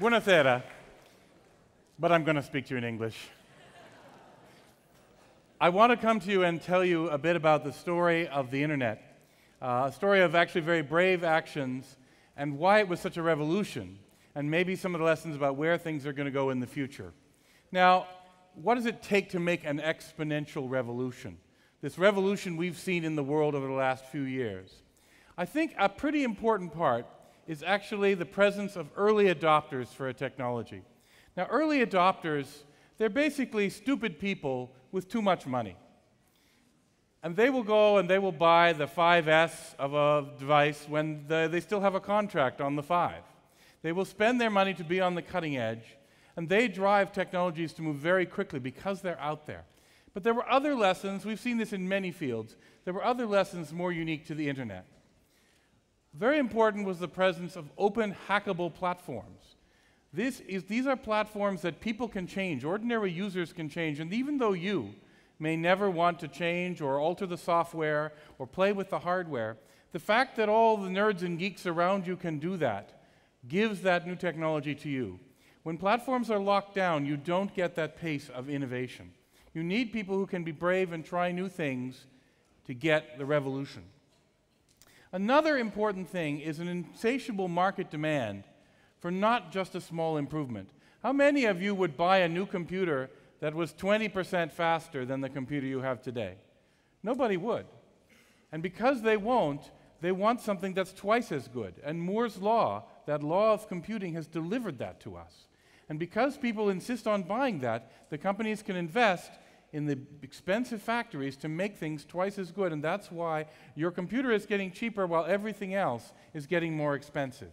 Buonasera. But I'm going to speak to you in English. I want to come to you and tell you a bit about the story of the internet, uh, a story of actually very brave actions and why it was such a revolution, and maybe some of the lessons about where things are going to go in the future. Now, what does it take to make an exponential revolution? This revolution we've seen in the world over the last few years. I think a pretty important part is actually the presence of early adopters for a technology. Now, early adopters, they're basically stupid people with too much money. And they will go and they will buy the 5S of a device when the, they still have a contract on the 5. They will spend their money to be on the cutting edge, and they drive technologies to move very quickly because they're out there. But there were other lessons, we've seen this in many fields, there were other lessons more unique to the internet. Very important was the presence of open, hackable platforms. Is, these are platforms that people can change, ordinary users can change, and even though you may never want to change or alter the software or play with the hardware, the fact that all the nerds and geeks around you can do that gives that new technology to you. When platforms are locked down, you don't get that pace of innovation. You need people who can be brave and try new things to get the revolution. Another important thing is an insatiable market demand for not just a small improvement. How many of you would buy a new computer that was 20% faster than the computer you have today? Nobody would. And because they won't, they want something that's twice as good. And Moore's law, that law of computing, has delivered that to us. And because people insist on buying that, the companies can invest in the expensive factories to make things twice as good, and that's why your computer is getting cheaper while everything else is getting more expensive.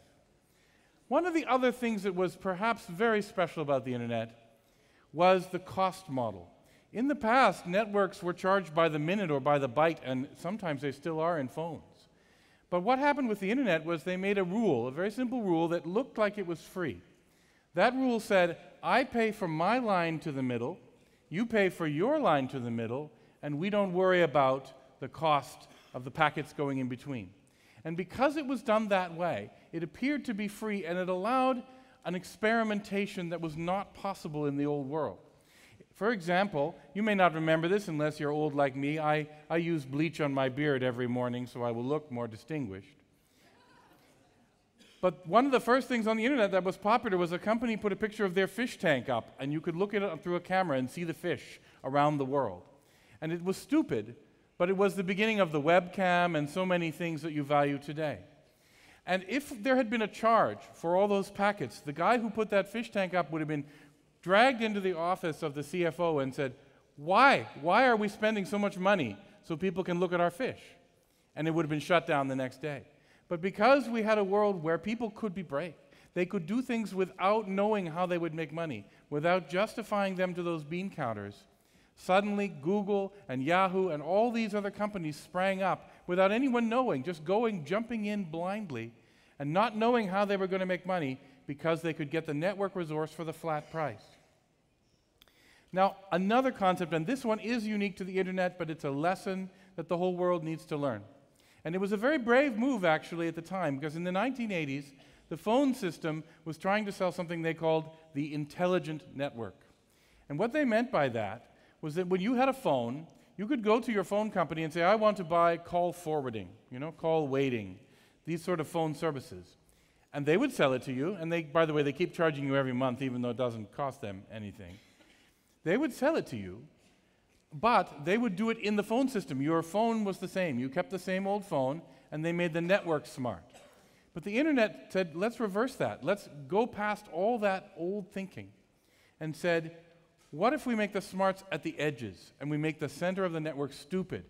One of the other things that was perhaps very special about the internet was the cost model. In the past, networks were charged by the minute or by the byte, and sometimes they still are in phones. But what happened with the internet was they made a rule, a very simple rule that looked like it was free. That rule said, I pay for my line to the middle, you pay for your line to the middle, and we don't worry about the cost of the packets going in between. And because it was done that way, it appeared to be free and it allowed an experimentation that was not possible in the old world. For example, you may not remember this unless you're old like me. I, I use bleach on my beard every morning so I will look more distinguished. But one of the first things on the internet that was popular was a company put a picture of their fish tank up, and you could look at it through a camera and see the fish around the world. And it was stupid, but it was the beginning of the webcam and so many things that you value today. And if there had been a charge for all those packets, the guy who put that fish tank up would have been dragged into the office of the CFO and said, Why? Why are we spending so much money so people can look at our fish? And it would have been shut down the next day. But because we had a world where people could be brave, they could do things without knowing how they would make money, without justifying them to those bean counters. Suddenly, Google and Yahoo and all these other companies sprang up without anyone knowing, just going, jumping in blindly, and not knowing how they were going to make money because they could get the network resource for the flat price. Now, another concept, and this one is unique to the internet, but it's a lesson that the whole world needs to learn. And it was a very brave move, actually, at the time, because in the 1980s, the phone system was trying to sell something they called the intelligent network. And what they meant by that was that when you had a phone, you could go to your phone company and say, I want to buy call forwarding, you know, call waiting, these sort of phone services. And they would sell it to you, and they, by the way, they keep charging you every month, even though it doesn't cost them anything. They would sell it to you, but they would do it in the phone system. Your phone was the same. You kept the same old phone, and they made the network smart. But the internet said, let's reverse that. Let's go past all that old thinking and said, what if we make the smarts at the edges and we make the center of the network stupid?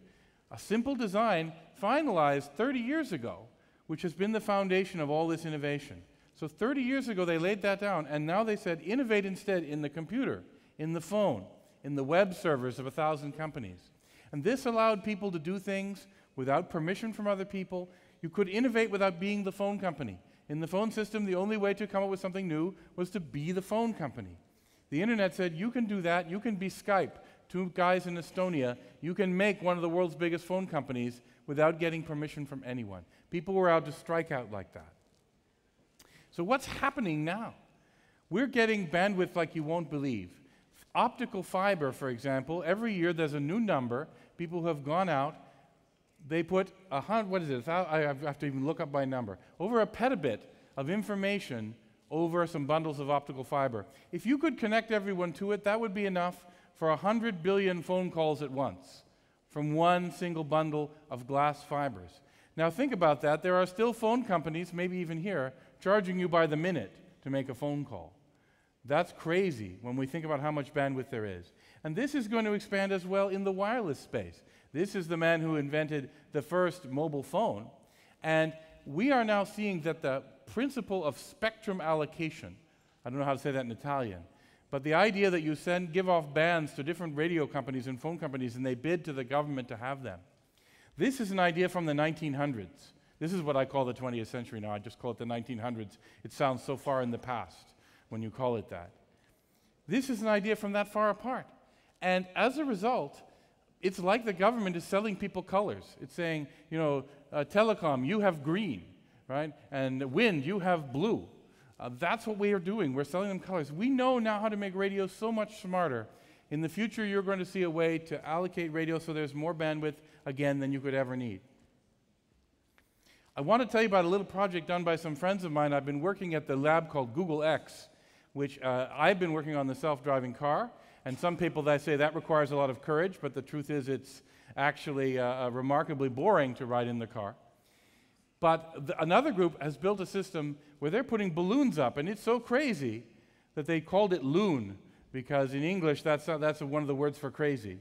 A simple design finalized 30 years ago, which has been the foundation of all this innovation. So 30 years ago, they laid that down, and now they said, innovate instead in the computer, in the phone, in the web servers of a thousand companies. And this allowed people to do things without permission from other people. You could innovate without being the phone company. In the phone system, the only way to come up with something new was to be the phone company. The internet said, you can do that, you can be Skype. Two guys in Estonia, you can make one of the world's biggest phone companies without getting permission from anyone. People were out to strike out like that. So, what's happening now? We're getting bandwidth like you won't believe optical fiber, for example, every year there's a new number. People who have gone out, they put a hundred, what is it? I have to even look up my number. Over a petabit of information over some bundles of optical fiber. If you could connect everyone to it, that would be enough for a 100 billion phone calls at once from one single bundle of glass fibers. Now, think about that. There are still phone companies, maybe even here, charging you by the minute to make a phone call. That's crazy when we think about how much bandwidth there is. And this is going to expand as well in the wireless space. This is the man who invented the first mobile phone. And we are now seeing that the principle of spectrum allocation, I don't know how to say that in Italian, but the idea that you send give off bands to different radio companies and phone companies and they bid to the government to have them. This is an idea from the 1900s. This is what I call the 20th century now. I just call it the 1900s. It sounds so far in the past when you call it that. This is an idea from that far apart. And as a result, it's like the government is selling people colors. It's saying, you know, uh, telecom, you have green, right? And wind, you have blue. Uh, that's what we are doing. We're selling them colors. We know now how to make radio so much smarter. In the future, you're going to see a way to allocate radio so there's more bandwidth, again, than you could ever need. I want to tell you about a little project done by some friends of mine. I've been working at the lab called Google X which uh, I've been working on the self driving car. And some people that say that requires a lot of courage, but the truth is it's actually uh, uh remarkably boring to ride in the car. But another group has built a system where they're putting balloons up, and it's so crazy that they called it loon, because in English that's, not, uh, that's one of the words for crazy.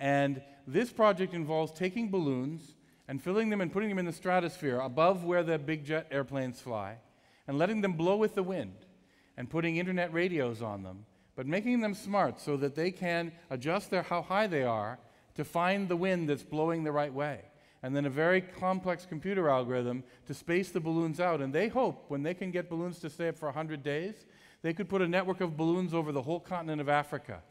And this project involves taking balloons and filling them and putting them in the stratosphere above where the big jet airplanes fly and letting them blow with the wind and putting internet radios on them, but making them smart so that they can adjust their, how high they are to find the wind that's blowing the right way. And then a very complex computer algorithm to space the balloons out. And they hope when they can get balloons to stay up for 100 days, they could put a network of balloons over the whole continent of Africa,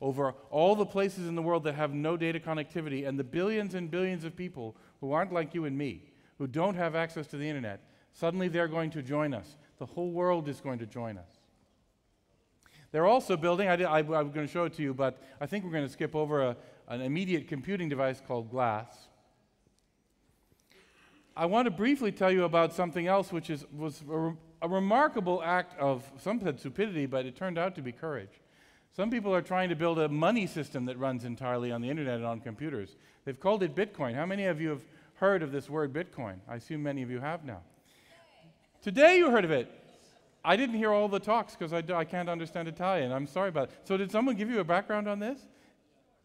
over all the places in the world that have no data connectivity, and the billions and billions of people who aren't like you and me, who don't have access to the internet, suddenly they're going to join us. The whole world is going to join us. They're also building, I, did, I, I going to show it to you, but I think we're going to skip over a, an immediate computing device called Glass. I want to briefly tell you about something else, which is, was a, re a remarkable act of, some said stupidity, but it turned out to be courage. Some people are trying to build a money system that runs entirely on the internet and on computers. They've called it Bitcoin. How many of you have heard of this word Bitcoin? I assume many of you have now. Today you heard of it. I didn't hear all the talks because I, I can't understand Italian. I'm sorry about it. So, did someone give you a background on this?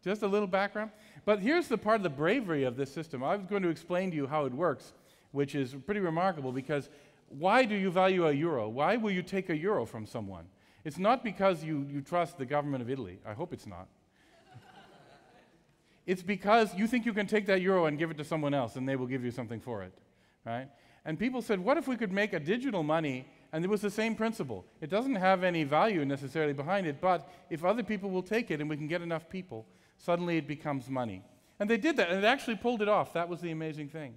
Just a little background? But here's the part of the bravery of this system. I was going to explain to you how it works, which is pretty remarkable because why do you value a euro? Why will you take a euro from someone? It's not because you, you trust the government of Italy. I hope it's not. it's because you think you can take that euro and give it to someone else and they will give you something for it, right? And people said, what if we could make a digital money? And it was the same principle. It doesn't have any value necessarily behind it, but if other people will take it and we can get enough people, suddenly it becomes money. And they did that, and it actually pulled it off. That was the amazing thing.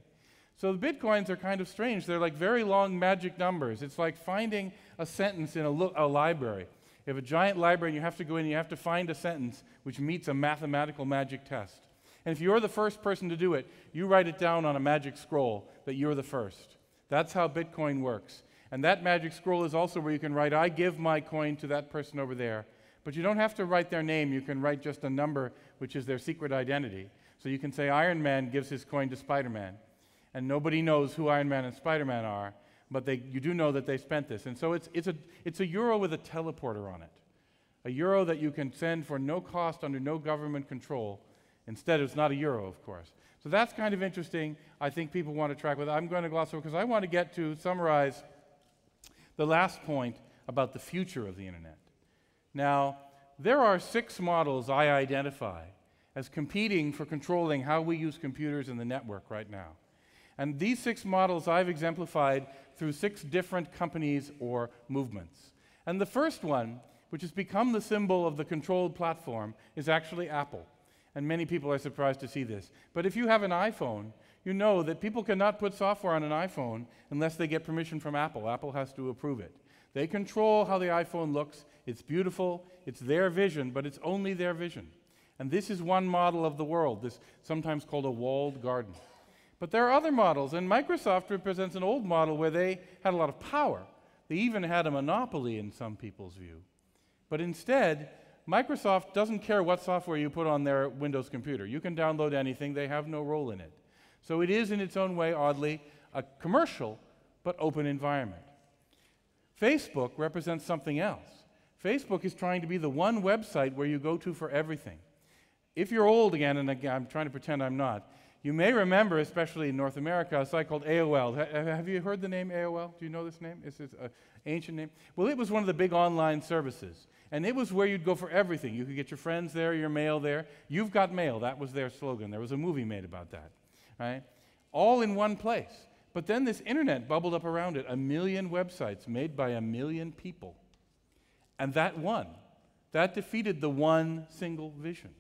So the bitcoins are kind of strange. They're like very long magic numbers. It's like finding a sentence in a, a library. You have a giant library, and you have to go in and you have to find a sentence which meets a mathematical magic test. And if you're the first person to do it, you write it down on a magic scroll that you're the first. That's how Bitcoin works. And that magic scroll is also where you can write, I give my coin to that person over there. But you don't have to write their name, you can write just a number, which is their secret identity. So you can say, Iron Man gives his coin to Spider Man. And nobody knows who Iron Man and Spider Man are, but they, you do know that they spent this. And so it's, it's, a, it's a euro with a teleporter on it, a euro that you can send for no cost under no government control Instead, it's not a euro, of course. So that's kind of interesting. I think people want to track with. I'm going to gloss over because I want to get to summarize the last point about the future of the internet. Now, there are six models I identify as competing for controlling how we use computers in the network right now. And these six models I've exemplified through six different companies or movements. And the first one, which has become the symbol of the controlled platform, is actually Apple. And many people are surprised to see this. But if you have an iPhone, you know that people cannot put software on an iPhone unless they get permission from Apple. Apple has to approve it. They control how the iPhone looks. It's beautiful, it's their vision, but it's only their vision. And this is one model of the world, this sometimes called a walled garden. But there are other models, and Microsoft represents an old model where they had a lot of power. They even had a monopoly in some people's view. But instead, Microsoft doesn't care what software you put on their Windows computer. You can download anything, they have no role in it. So it is, in its own way, oddly, a commercial but open environment. Facebook represents something else. Facebook is trying to be the one website where you go to for everything. If you're old again, and again, I'm trying to pretend I'm not, you may remember, especially in North America, a site called AOL. have you heard the name AOL? Do you know this name? It's an ancient name. Well, it was one of the big online services, and it was where you'd go for everything. You could get your friends there, your mail there. You've got mail. That was their slogan. There was a movie made about that, right? All in one place. But then this internet bubbled up around it a million websites made by a million people. And that won. That defeated the one single vision.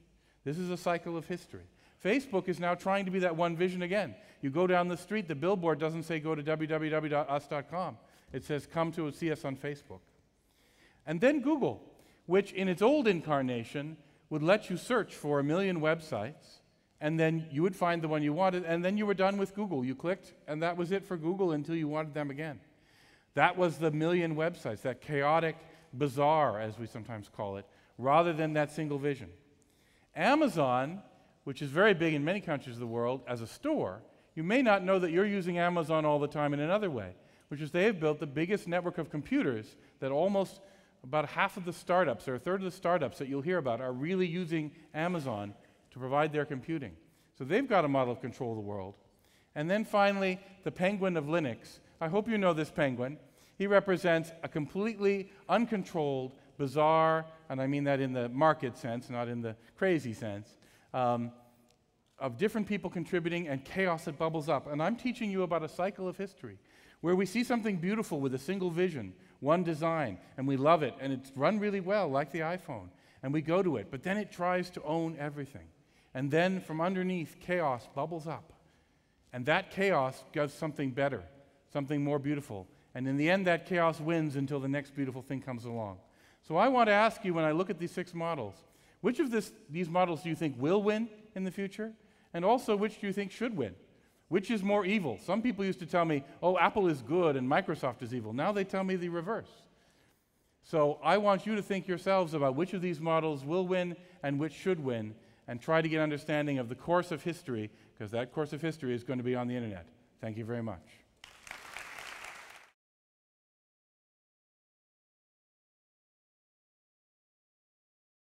This is a cycle of history. Facebook is now trying to be that one vision again. You go down the street, the billboard doesn't say go to www.us.com. It says come to see us on Facebook. And then Google, which in its old incarnation would let you search for a million websites, and then you would find the one you wanted, and then you were done with Google. You clicked, and that was it for Google until you wanted them again. That was the million websites, that chaotic bazaar, as we sometimes call it, rather than that single vision. Amazon which is very big in many countries of the world, as a store, you may not know that you're using Amazon all the time in another way, which is they have built the biggest network of computers that almost about half of the startups or a third of the startups that you'll hear about are really using Amazon to provide their computing. So they've got a model of control of the world. And then finally, the penguin of Linux. I hope you know this penguin. He represents a completely uncontrolled, bizarre, and I mean that in the market sense, not in the crazy sense, um, of different people contributing and chaos that bubbles up. And I'm teaching you about a cycle of history where we see something beautiful with a single vision, one design, and we love it, and it's run really well, like the iPhone, and we go to it, but then it tries to own everything. And then from underneath, chaos bubbles up. And that chaos gives something better, something more beautiful. And in the end, that chaos wins until the next beautiful thing comes along. So I want to ask you when I look at these six models, which of this, these models do you think will win in the future? And also, which do you think should win? Which is more evil? Some people used to tell me, oh, Apple is good and Microsoft is evil. Now they tell me the reverse. So I want you to think yourselves about which of these models will win and which should win, and try to get understanding of the course of history, because that course of history is going to be on the internet. Thank you very much.